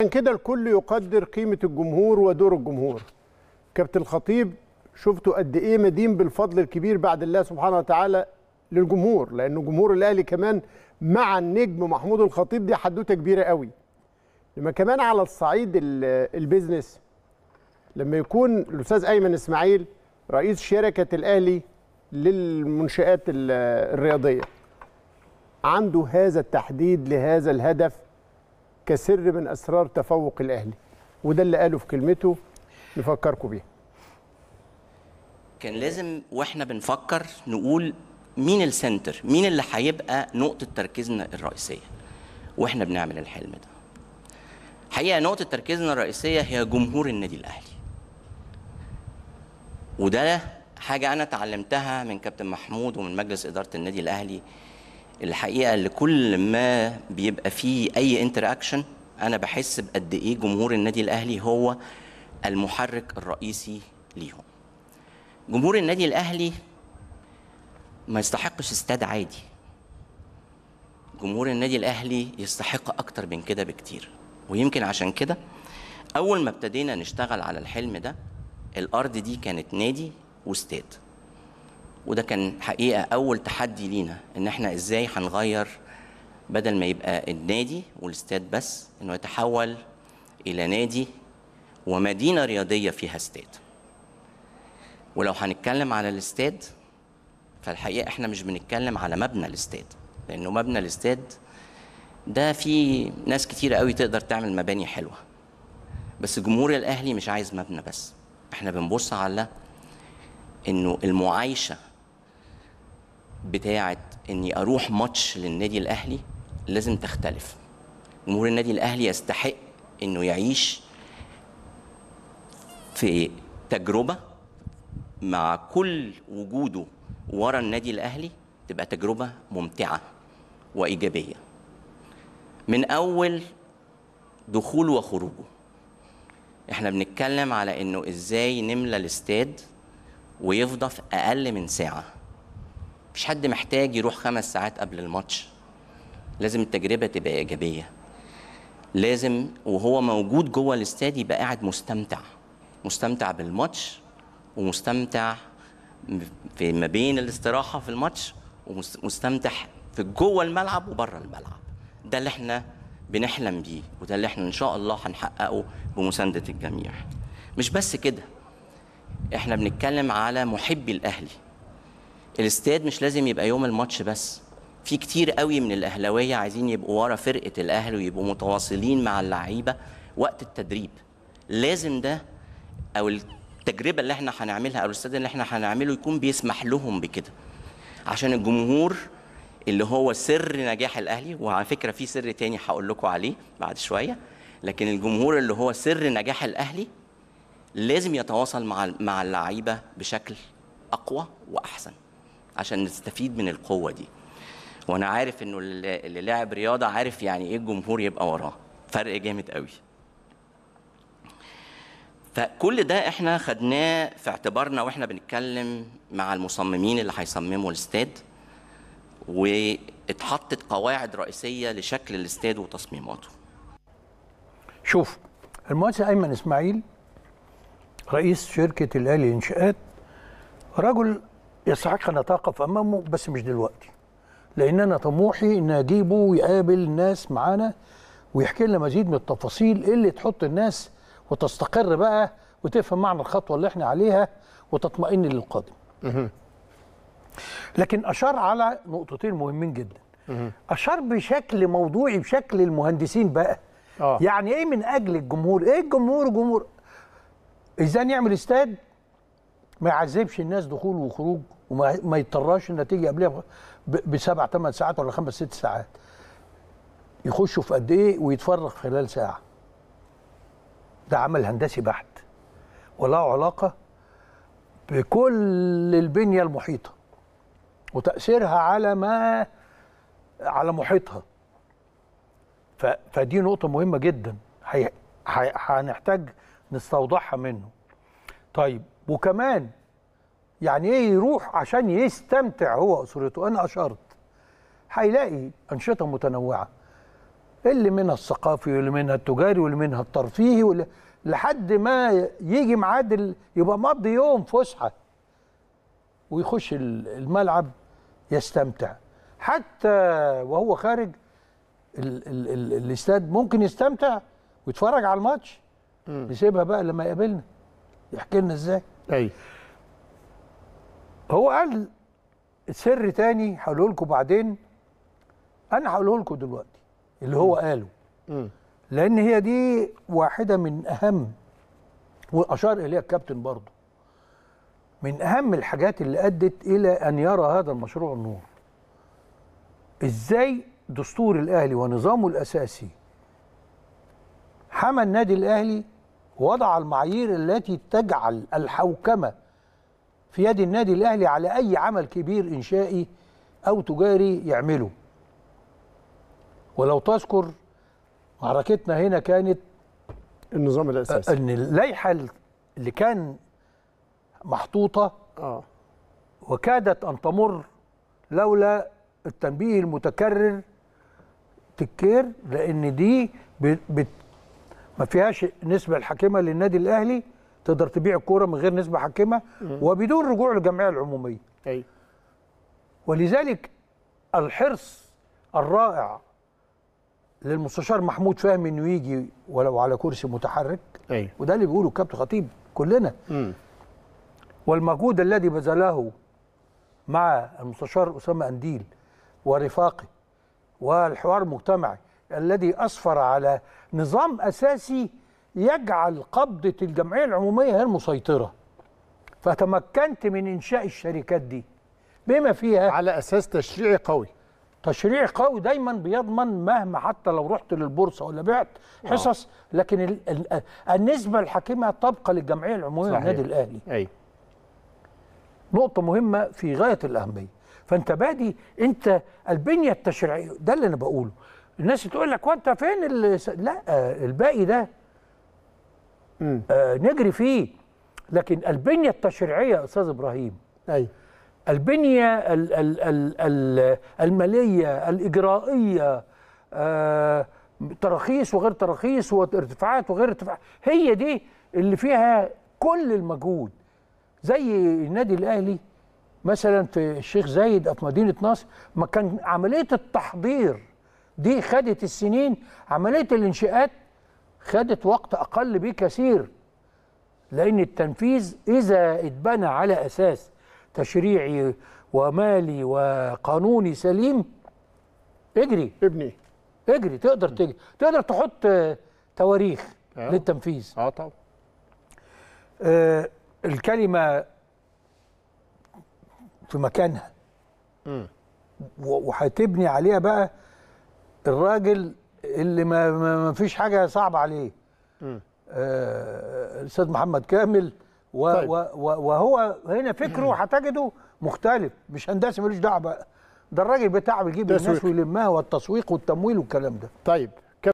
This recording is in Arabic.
عشان كده الكل يقدر قيمة الجمهور ودور الجمهور كابتن الخطيب شفتوا قد ايه مدين بالفضل الكبير بعد الله سبحانه وتعالى للجمهور لانه جمهور الاهلي كمان مع النجم محمود الخطيب دي حدوته كبيره قوي لما كمان على الصعيد البيزنس لما يكون الاستاذ ايمن اسماعيل رئيس شركه الاهلي للمنشات الرياضيه عنده هذا التحديد لهذا الهدف كسر من اسرار تفوق الاهلي وده اللي قاله في كلمته نفكركم بيها كان لازم واحنا بنفكر نقول مين السنتر مين اللي هيبقى نقطه تركيزنا الرئيسيه واحنا بنعمل الحلم ده حقيقه نقطه تركيزنا الرئيسيه هي جمهور النادي الاهلي وده حاجه انا اتعلمتها من كابتن محمود ومن مجلس اداره النادي الاهلي الحقيقه لكل ما بيبقى فيه اي انتراكشن انا بحس بقد ايه جمهور النادي الاهلي هو المحرك الرئيسي ليهم جمهور النادي الاهلي ما يستحقش استاد عادي جمهور النادي الاهلي يستحق اكتر من كده بكتير ويمكن عشان كده اول ما ابتدينا نشتغل على الحلم ده الارض دي كانت نادي واستاد وده كان حقيقه اول تحدي لينا ان احنا ازاي هنغير بدل ما يبقى النادي والاستاد بس انه يتحول الى نادي ومدينه رياضيه فيها استاد ولو هنتكلم على الاستاد فالحقيقه احنا مش بنتكلم على مبنى الاستاد لانه مبنى الاستاد ده في ناس كتيرة قوي تقدر تعمل مباني حلوه بس جمهور الاهلي مش عايز مبنى بس احنا بنبص على انه المعايشه بتاعه اني اروح ماتش للنادي الاهلي لازم تختلف جمهور النادي الاهلي يستحق انه يعيش في تجربه مع كل وجوده ورا النادي الاهلي تبقى تجربه ممتعه وايجابيه من اول دخوله وخروجه احنا بنتكلم على انه ازاي نملى الاستاد ويفضى في اقل من ساعه مفيش حد محتاج يروح خمس ساعات قبل الماتش لازم التجربه تبقى ايجابيه لازم وهو موجود جوه الاستاد يبقى قاعد مستمتع مستمتع بالماتش ومستمتع في ما بين الاستراحه في الماتش ومستمتع في جوه الملعب وبره الملعب ده اللي احنا بنحلم بيه وده اللي احنا ان شاء الله هنحققه بمسانده الجميع مش بس كده احنا بنتكلم على محبي الاهلي الاستاد مش لازم يبقى يوم الماتش بس في كتير قوي من الاهلاويه عايزين يبقوا ورا فرقه الاهلي ويبقوا متواصلين مع اللعيبه وقت التدريب لازم ده او التجربه اللي احنا هنعملها او الاستاد اللي احنا هنعمله يكون بيسمح لهم بكده عشان الجمهور اللي هو سر نجاح الاهلي وعلى فكره في سر تاني هقول لكم عليه بعد شويه لكن الجمهور اللي هو سر نجاح الاهلي لازم يتواصل مع مع اللعيبه بشكل اقوى واحسن عشان نستفيد من القوه دي وانا عارف انه اللي لاعب رياضه عارف يعني ايه الجمهور يبقى وراه فرق جامد قوي فكل ده احنا خدناه في اعتبارنا واحنا بنتكلم مع المصممين اللي هيصمموا الاستاد واتحطت قواعد رئيسيه لشكل الاستاد وتصميماته شوف المهندس ايمن اسماعيل رئيس شركه الاهلي للانشاءات رجل يستحق أن أتوقف أمامه بس مش دلوقتي لأن أنا طموحي أن أجيبه ويقابل الناس معانا ويحكي لنا مزيد من التفاصيل اللي تحط الناس وتستقر بقى وتفهم معنى الخطوة اللي احنا عليها وتطمئن للقادم لكن أشار على نقطتين مهمين جدا أشار بشكل موضوعي بشكل المهندسين بقى آه. يعني إيه من أجل الجمهور إيه الجمهور جمهور إزاي نعمل استاد ما يعذبش الناس دخول وخروج وما يضطرش انها تيجي قبلها بسبع ثمان ساعات ولا خمس ست ساعات يخشوا في قد ايه ويتفرغ خلال ساعه ده عمل هندسي بحت وله علاقه بكل البنيه المحيطه وتاثيرها على ما على محيطها فدي نقطه مهمه جدا هنحتاج نستوضحها منه طيب وكمان يعني ايه يروح عشان يستمتع هو اسرته انا اشرت هيلاقي انشطه متنوعه اللي منها الثقافي واللي منها التجاري واللي منها الترفيهي لحد ما يجي ميعاد يبقى مضي يوم فسحه ويخش الملعب يستمتع حتى وهو خارج ال ال ال الاستاد ممكن يستمتع ويتفرج على الماتش يسيبها بقى لما يقابلنا يحكي لنا ازاي ايوه هو قال سر تاني هقوله لكم بعدين انا هقوله لكم دلوقتي اللي هو م. قاله م. لان هي دي واحده من اهم واشار اليها الكابتن برضه من اهم الحاجات اللي ادت الى ان يرى هذا المشروع النور ازاي دستور الاهلي ونظامه الاساسي حمى النادي الاهلي وضع المعايير التي تجعل الحوكمة في يد النادي الأهلي على أي عمل كبير إنشائي أو تجاري يعمله ولو تذكر معركتنا هنا كانت النظام الأساسي أن اللائحة اللي كان محطوطة آه. وكادت أن تمر لولا التنبيه المتكرر تكير لأن دي ما فيهاش نسبه الحاكمه للنادي الاهلي تقدر تبيع الكوره من غير نسبه حاكمه وبدون رجوع للجمعيه العموميه أي. ولذلك الحرص الرائع للمستشار محمود فهمي انه يجي ولو على كرسي متحرك أي. وده اللي بيقوله الكابتن خطيب كلنا م. والمجهود الذي بذله مع المستشار اسامه انديل ورفاقه والحوار المجتمعي الذي أسفر على نظام أساسي يجعل قبضة الجمعية العمومية هي المسيطرة فتمكنت من إنشاء الشركات دي بما فيها على أساس تشريعي قوي تشريع قوي دايما بيضمن مهما حتى لو رحت للبورصه ولا بعت آه. حصص لكن النسبه الحكيمه تبقى للجمعيه العموميه للنادي الاهلي أي. نقطه مهمه في غايه الاهميه فانت بادي انت البنيه التشريعيه ده اللي انا بقوله الناس تقول لك وانت فين لا الباقي ده آه نجري فيه لكن البنيه التشريعيه استاذ ابراهيم ايوه البنيه ال ال ال ال الماليه الاجرائيه آه تراخيص وغير تراخيص وارتفاعات وغير ارتفاعات هي دي اللي فيها كل المجهود زي النادي الاهلي مثلا في الشيخ زايد في مدينه نصر ما كان عمليه التحضير دي خدت السنين عمليه الانشاءات خدت وقت اقل بكثير لان التنفيذ اذا اتبنى على اساس تشريعي ومالي وقانوني سليم اجري ابني اجري تقدر تجري تقدر تحط تواريخ آه. للتنفيذ اه طبعا آه الكلمه في مكانها وهتبني عليها بقى الراجل اللي ما, ما فيش حاجه صعبه عليه آه، الاستاذ آه محمد كامل و طيب. و وهو هنا فكره هتجده مختلف مش هندسي ملوش دعوه بقى ده الراجل بتاع بيجيب الناس ويلمها والتسويق والتمويل والكلام ده طيب